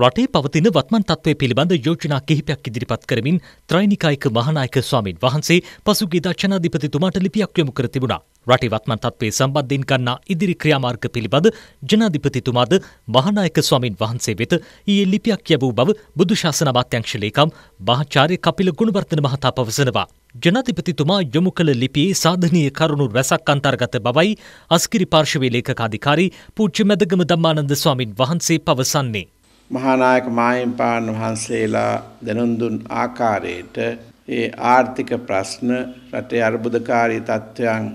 රටේ පවතින වත්මන් තත්ත්වය පිළිබඳ යෝජනා කිහිපයක් ඉදිරිපත් කරමින් ත්‍රයිනිකායික මහනායක ස්වාමීන් වහන්සේ පසුගිය ජනාධිපතිතුමාට ලිපියක් යොමු කර තිබුණා. රටේ වත්මන් තත්ත්වය සම්බන්ධයෙන් ගන්නා ඉදිරි ක්‍රියාමාර්ග පිළිබඳ ජනාධිපතිතුමාද මහනායක ස්වාමීන් වහන්සේ වෙත ඊයේ ලිපියක් යැවූ බව බුදු ශාසන අමාත්‍යංශ ලේකම් මහාචාර්ය කපිල ගුණවර්ධන මහතා පවසනවා. ජනාධිපතිතුමා යොමු කළ ලිපියේ සාධනීය කරුණු රැසක් අන්තර්ගත බවයි අස්කිරි පාර්ශවයේ ලේඛකාධිකාරී පූජ්‍ය මැදගම ධම්මානන්ද ස්වාමින් වහන්සේ පවසන්නේ. මහානායක මාහිම්පාණ වහන්සේලා දැනුම් දුන් ආකාරයට ඒ ආර්ථික ප්‍රශ්න රටේ අර්බුදකාරී තත්ත්වයන්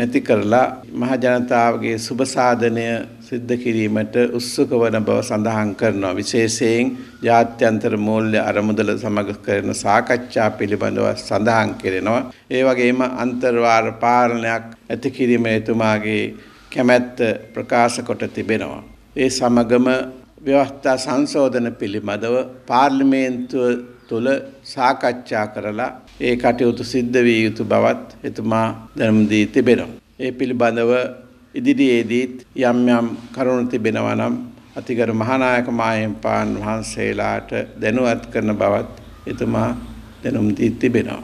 නැති කරලා මහ ජනතාවගේ සුබ සාධනය සිද්ධ කිරීමට උත්සුක වන බව සඳහන් කරනවා විශේෂයෙන් ජාත්‍යන්තර මූල්‍ය අරමුදල සමග කරන සාකච්ඡා පිළිබඳව සඳහන් කෙරෙනවා ඒ වගේම අන්තර්වාර පාලනයක් ඇති කිරීම එතුමාගේ කැමැත්ත ප්‍රකාශ කොට තිබෙනවා ඒ සමගම ව්‍යවස්ථා සංශෝධන පිළිබඳව පාර්ලිමේන්තුව තුළ සාකච්ඡා කරලා ඒ කටයුතු සිද්ධ විය යුතු බවත් එතුමා දැනුම් දී තිබෙනවා. ඒ පිළිබඳව ඉදිරියේදීත් යම් යම් කරුණු තිබෙනවා නම් අතිගරු මහානායක මාහිම්පාන් වහන්සේලාට දැනුවත් කරන බවත් එතුමා දැනුම් දී තිබෙනවා.